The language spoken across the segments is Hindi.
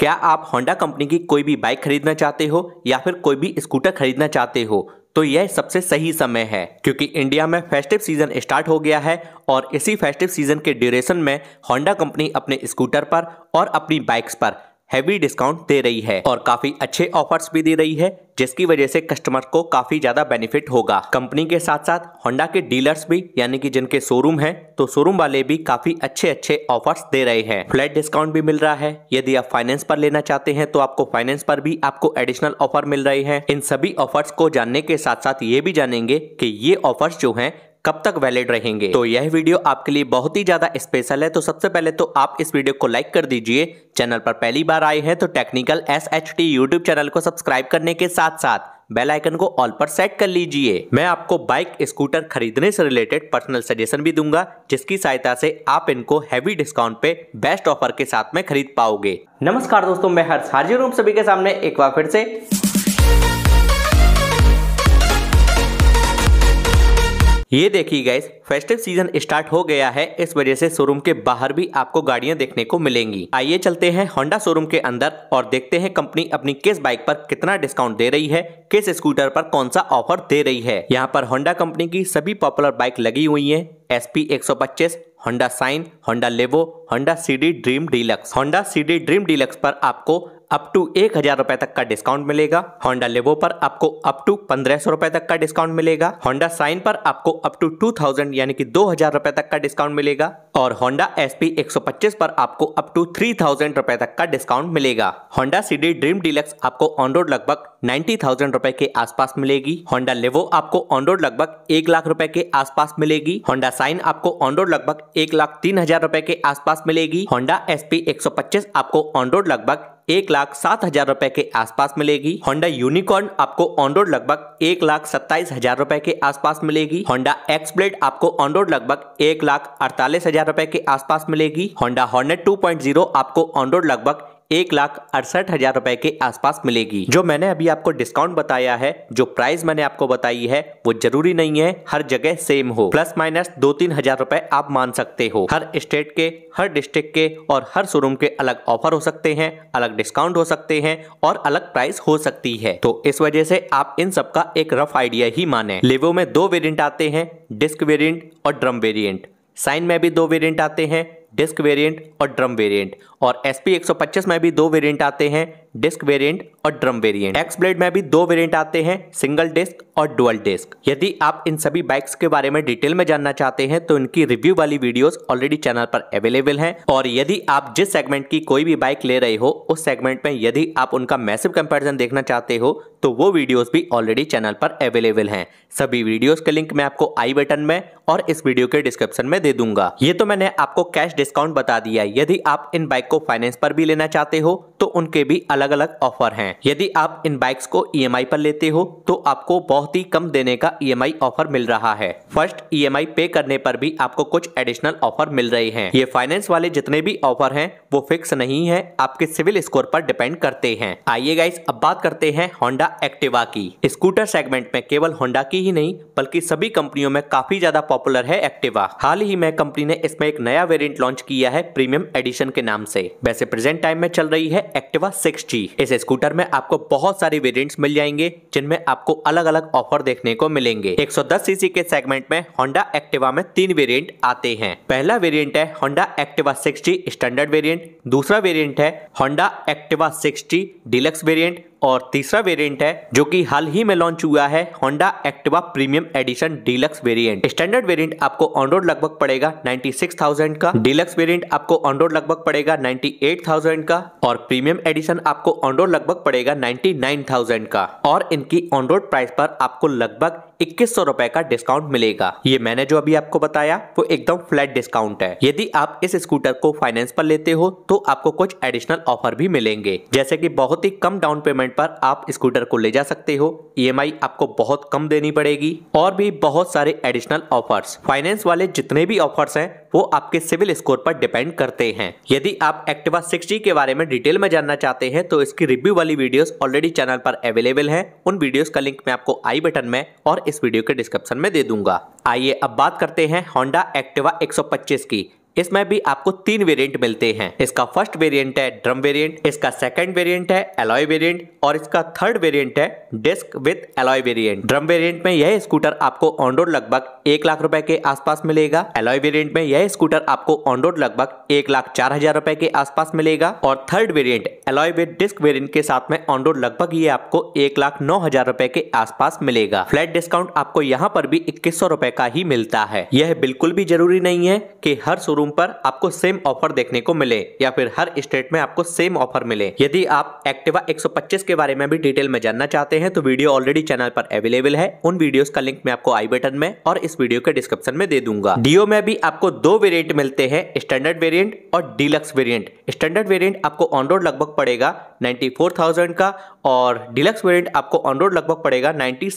क्या आप होंडा कंपनी की कोई भी बाइक खरीदना चाहते हो या फिर कोई भी स्कूटर खरीदना चाहते हो तो यह सबसे सही समय है क्योंकि इंडिया में फेस्टिव सीजन स्टार्ट हो गया है और इसी फेस्टिव सीजन के ड्यूरेशन में होंडा कंपनी अपने स्कूटर पर और अपनी बाइक्स पर हैवी डिस्काउंट दे रही है और काफी अच्छे ऑफर्स भी दे रही है जिसकी वजह से कस्टमर को काफी ज्यादा बेनिफिट होगा कंपनी के साथ साथ होंडा के डीलर्स भी यानी कि जिनके शोरूम है तो शोरूम वाले भी काफी अच्छे अच्छे ऑफर्स दे रहे हैं फ्लैट डिस्काउंट भी मिल रहा है यदि आप फाइनेंस पर लेना चाहते हैं तो आपको फाइनेंस पर भी आपको एडिशनल ऑफर मिल रहे हैं इन सभी ऑफर्स को जानने के साथ साथ ये भी जानेंगे की ये ऑफर्स जो है कब तक वैलिड रहेंगे तो यह वीडियो आपके लिए बहुत ही ज्यादा स्पेशल है तो सबसे पहले तो आप इस वीडियो को लाइक कर दीजिए चैनल पर पहली बार आए हैं तो technical S H T YouTube channel को सब्सक्राइब करने के साथ साथ बेल आइकन को ऑल पर सेट कर लीजिए मैं आपको बाइक स्कूटर खरीदने से रिलेटेड पर्सनल सजेशन भी दूंगा जिसकी सहायता से आप इनको हैवी डिस्काउंट पे बेस्ट ऑफर के साथ में खरीद पाओगे नमस्कार दोस्तों मैं हर्ष हाजिर हूँ सभी के सामने एक बार फिर से ये देखिए गाइस फेस्टिव सीजन स्टार्ट हो गया है इस वजह से शोरूम के बाहर भी आपको गाड़ियां देखने को मिलेंगी आइए चलते हैं होंडा शोरूम के अंदर और देखते हैं कंपनी अपनी किस बाइक पर कितना डिस्काउंट दे रही है किस स्कूटर पर कौन सा ऑफर दे रही है यहाँ पर होंडा कंपनी की सभी पॉपुलर बाइक लगी हुई है एस पी एक सौ पच्चीस Honda Shine Honda Livo Honda C D Dream Deluxe Honda C D Dream Deluxe पर आपको अप टू एक हजार रुपए तक का डिस्काउंट मिलेगा होंडा लेवो पर आपको अप टू पंद्रह सौ रुपए तक का डिस्काउंट मिलेगा होंडा साइन पर आपको अप टू टू थाउजेंड यानी कि दो हजार रुपए तक का डिस्काउंट मिलेगा और होंडा एस पी एक सौ पच्चीस पर आपको अप टू थ्री थाउजेंड रुपए तक का डिस्काउंट मिलेगा होंडा डी ड्रीम डिलक्स आपको ऑन रोड लगभग नाइन्टी थाउजेंड रुपए के आसपास मिलेगी होंडा लेवो आपको ऑन रोड लगभग एक लाख रुपए के आसपास मिलेगी होंडा साइन आपको ऑन रोड लगभग एक लाख तीन हजार रुपए के आसपास मिलेगी होंडा एस पी एक सौ पच्चीस आपको ऑन रोड लगभग एक लाख सात हजार रुपए के आसपास मिलेगी होंडा यूनिकॉर्न आपको ऑन रोड लगभग एक लाख सत्ताईस हजार रुपए के आसपास मिलेगी होंडा एक्स ब्लेड आपको ऑन रोड लगभग एक लाख अड़तालीस हजार रुपए के आसपास मिलेगी होंडा हॉर्नेट जीरो आपको ऑन रोड लगभग एक लाख अड़सठ हजार रुपए के आसपास मिलेगी जो मैंने अभी आपको डिस्काउंट बताया है जो प्राइस मैंने आपको बताई है वो जरूरी नहीं है हर जगह सेम हो प्लस माइनस दो तीन हजार रुपए आप मान सकते हो हर स्टेट के हर डिस्ट्रिक्ट के और हर शोरूम के अलग ऑफर हो सकते हैं अलग डिस्काउंट हो सकते हैं और अलग प्राइस हो सकती है तो इस वजह से आप इन सबका एक रफ आइडिया ही माने लेवो में दो वेरियंट आते हैं डिस्क वेरियंट और ड्रम वेरियंट साइन में भी दो वेरियंट आते हैं डिस्क वेरिएंट और ड्रम वेरिएंट और एस पी में भी दो वेरिएंट आते हैं डिस्क वेरिएंट और ड्रम वेरिएंट एक्स ब्लेड में भी दो वेरिएंट आते हैं सिंगल डिस्क और डुअल डिस्क यदि आप इन सभी बाइक्स के बारे में डिटेल में जानना चाहते हैं तो इनकी रिव्यू वाली वीडियोस ऑलरेडी चैनल पर अवेलेबल हैं और यदि आप जिस सेगमेंट की कोई भी बाइक ले रहे हो उस सेगमेंट में यदि आप उनका मैसिव कंपेरिजन देखना चाहते हो तो वो वीडियोज भी ऑलरेडी चैनल पर अवेलेबल है सभी वीडियोज के लिंक मैं आपको आई बटन में और इस वीडियो के डिस्क्रिप्शन में दे दूंगा ये तो मैंने आपको कैश डिस्काउंट बता दिया यदि आप इन बाइक को फाइनेंस पर भी लेना चाहते हो तो उनके भी अलग अलग अलग ऑफर हैं यदि आप इन बाइक्स को ई e पर लेते हो तो आपको बहुत ही कम देने का ई e ऑफर मिल रहा है फर्स्ट ई e पे करने पर भी आपको कुछ एडिशनल ऑफर मिल रहे हैं ये फाइनेंस वाले जितने भी ऑफर हैं वो फिक्स नहीं है आपके सिविल स्कोर पर डिपेंड करते हैं आइए गाइस अब बात करते हैं होंडा एक्टिवा की स्कूटर सेगमेंट में केवल होंडा की ही नहीं बल्कि सभी कंपनियों में काफी ज्यादा पॉपुलर है एक्टिवा हाल ही में कंपनी ने इसमें एक नया वेरियंट लॉन्च किया है प्रीमियम एडिशन के नाम से वैसे प्रेजेंट टाइम में चल रही है एक्टिवा सिक्स जी इस स्कूटर में आपको बहुत सारे वेरियंट मिल जाएंगे जिनमें आपको अलग अलग ऑफर देखने को मिलेंगे एक सीसी के सेगमेंट में होंडा एक्टिवा में तीन वेरियंट आते हैं पहला वेरियंट है Honda Activa six standard variant दूसरा वेरियंट है Honda Activa six deluxe variant और तीसरा वेरिएंट है जो कि हाल ही में लॉन्च हुआ है Honda Activa premium edition deluxe variant standard variant आपको ऑन रोड लगभग पड़ेगा 96,000 का डीलक्स वेरिएंट आपको ऑन रोड लगभग पड़ेगा 98,000 का और प्रीमियम एडिशन आपको ऑन रोड लगभग पड़ेगा 99,000 का और इनकी ऑन रोड प्राइस पर आपको लगभग इक्कीस सौ रूपए का डिस्काउंट मिलेगा ये मैंने जो अभी आपको बताया वो एकदम फ्लैट डिस्काउंट है यदि आप इस स्कूटर को फाइनेंस पर लेते हो तो आपको कुछ एडिशनल ऑफर भी मिलेंगे जैसे की बहुत ही कम डाउन पेमेंट पर आप स्कूटर को ले जा सकते हो ई e आपको बहुत कम देनी पड़ेगी और भी बहुत सारे एडिशनल ऑफर्स फाइनेंस वाले जितने भी ऑफर्स हैं वो आपके सिविल स्कोर पर डिपेंड करते हैं यदि आप एक्टिवा 60 के बारे में डिटेल में जानना चाहते हैं तो इसकी रिव्यू वाली वीडियोस ऑलरेडी चैनल पर अवेलेबल हैं उन वीडियोस का लिंक मैं आपको आई बटन में और इस वीडियो के डिस्क्रिप्शन में दे दूंगा आइए अब बात करते हैं होंडा एक्टिवा 125 की इसमें भी आपको तीन वेरिएंट मिलते हैं इसका फर्स्ट वेरिएंट है ड्रम वेरिएंट इसका सेकंड वेरिएंट है एलॉय वेरिएंट और इसका थर्ड वेरिएंट है disc with alloy variant drum variant में यह स्कूटर आपको ऑन रोड लगभग एक लाख रुपए के आसपास मिलेगा एलॉय वेरिएंट में यह स्कूटर आपको ऑन रोड लगभग एक लाख चार हजार रुपए के आसपास मिलेगा और third variant alloy with disc variant के साथ में ऑन रोड लगभग ये आपको एक लाख नौ हजार रुपए के आसपास मिलेगा फ्लैट डिस्काउंट आपको यहाँ पर भी इक्कीस सौ रुपए का ही मिलता है यह बिल्कुल भी जरूरी नहीं है की हर शुरू शोरूम पर आपको सेम ऑफर देखने को मिले या फिर हर स्टेट में आपको सेम ऑफर मिले यदि आप एक्टिवा 125 के बारे में भी डिटेल में जानना चाहते हैं तो वीडियो ऑलरेडी चैनल पर अवेलेबल है उन वीडियो का लिंक मैं आपको आई बटन में और इस वीडियो के डिस्क्रिप्शन में दे दूंगा डीओ में भी आपको दो वेरियंट मिलते हैं स्टैंडर्ड वेरियंट और डीलक्स वेरियंट स्टैंडर्ड वेरियंट आपको ऑन रोड लगभग पड़ेगा नाइन्टी का और डिलक्स वेरियंट आपको ऑन रोड लगभग पड़ेगा नाइन्टी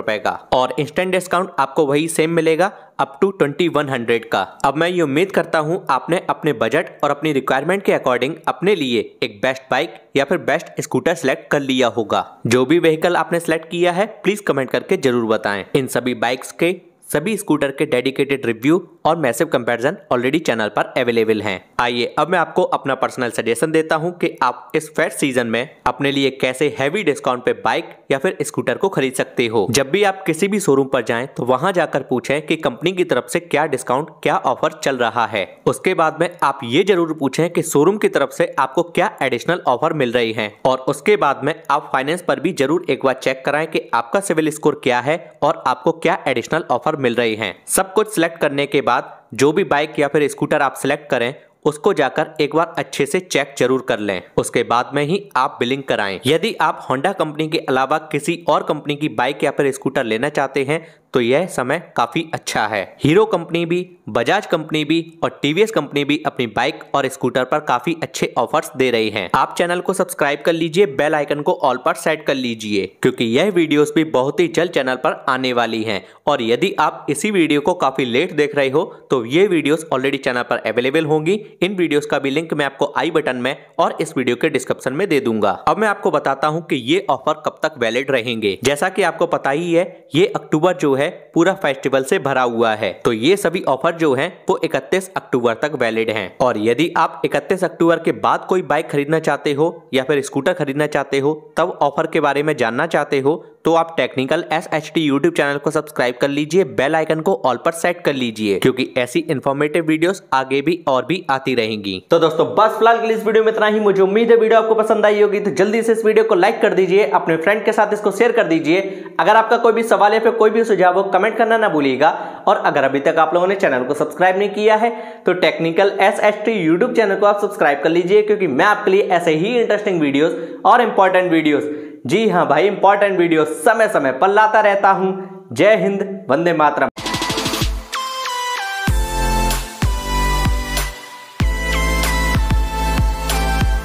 रुपए का और इंस्टेंट डिस्काउंट आपको वही सेम मिलेगा up to twenty one hundred का अब मैं ये उम्मीद करता हूँ आपने अपने बजट और अपनी रिक्वायरमेंट के अकॉर्डिंग अपने लिए एक बेस्ट बाइक या फिर बेस्ट स्कूटर सेलेक्ट कर लिया होगा जो भी व्हीकल आपने सेलेक्ट किया है प्लीज कमेंट करके जरूर बताएं इन सभी बाइक्स के सभी स्कूटर के डेडिकेटेड रिव्यू और मैसिव कंपैरिजन ऑलरेडी चैनल पर अवेलेबल हैं आइए अब मैं आपको अपना पर्सनल सजेशन देता हूं कि आप इस फेस्ट सीजन में अपने लिए कैसे हैवी डिस्काउंट पे बाइक या फिर स्कूटर को खरीद सकते हो जब भी आप किसी भी शोरूम पर जाए तो वहां जाकर पूछे की कंपनी की तरफ से क्या डिस्काउंट क्या ऑफर चल रहा है उसके बाद में आप ये जरूर पूछे की शोरूम की तरफ से आपको क्या एडिशनल ऑफर मिल रही है और उसके बाद में आप फाइनेंस पर भी जरूर एक बार चेक कराए की आपका सिविल स्कोर क्या है और आपको क्या एडिशनल ऑफर मिल रही हैं सब कुछ सिलेक्ट करने के बाद जो भी बाइक या फिर स्कूटर आप सिलेक्ट करें उसको जाकर एक बार अच्छे से चेक जरूर कर लें उसके बाद में ही आप बिलिंग कराएं यदि आप होंडा कंपनी के अलावा किसी और कंपनी की बाइक या फिर स्कूटर लेना चाहते हैं तो यह समय काफ़ी अच्छा है हीरो कंपनी भी बजाज कंपनी भी और टीवीएस कंपनी भी अपनी बाइक और स्कूटर पर काफ़ी अच्छे ऑफर्स दे रही हैं आप चैनल को सब्सक्राइब कर लीजिए बेल आइकन को ऑल पर सेट कर लीजिए क्योंकि यह वीडियोस भी बहुत ही जल्द चैनल पर आने वाली हैं और यदि आप इसी वीडियो को काफ़ी लेट देख रहे हो तो ये वीडियोस ऑलरेडी चैनल पर अवेलेबल होंगी इन वीडियोज का भी लिंक मैं आपको आई बटन में और इस वीडियो के डिस्क्रिप्शन में दे दूंगा अब मैं आपको बताता हूँ की ये ऑफर कब तक वैलिड रहेंगे जैसा की आपको पता ही है ये अक्टूबर जो है है पूरा फेस्टिवल से भरा हुआ है तो ये सभी ऑफर जो है वो इकतीस अक्टूबर तक वैलिड है और यदि आप इकतीस अक्टूबर के बाद कोई बाइक खरीदना चाहते हो या फिर स्कूटर खरीदना चाहते हो तब ऑफर के बारे में जानना चाहते हो तो आप technical S H T YouTube channel को सब्सक्राइब कर लीजिए बेल आइकन को ऑल पर सेट कर लीजिए क्योंकि ऐसी इन्फॉर्मेटिव वीडियो आगे भी और भी आती रहेंगी तो दोस्तों बस फिलहाल के लिए इस वीडियो में इतना ही मुझे उम्मीद है वीडियो आपको पसंद आई होगी तो जल्दी से इस वीडियो को लाइक कर दीजिए अपने फ्रेंड के साथ इसको शेयर कर दीजिए अगर आपका कोई भी सवाल या फिर कोई भी सुझाव हो कमेंट करना ना भूलिएगा और अगर अभी तक आप लोगों ने चैनल को सब्सक्राइब नहीं किया है तो technical S H T YouTube channel को आप सब्सक्राइब कर लीजिए क्योंकि मैं आपके लिए ऐसे ही इंटरेस्टिंग वीडियोस और इंपॉर्टेंट वीडियोस जी हाँ भाई इंपॉर्टेंट वीडियो समय समय पर लाता रहता हूं जय हिंद वंदे मातरम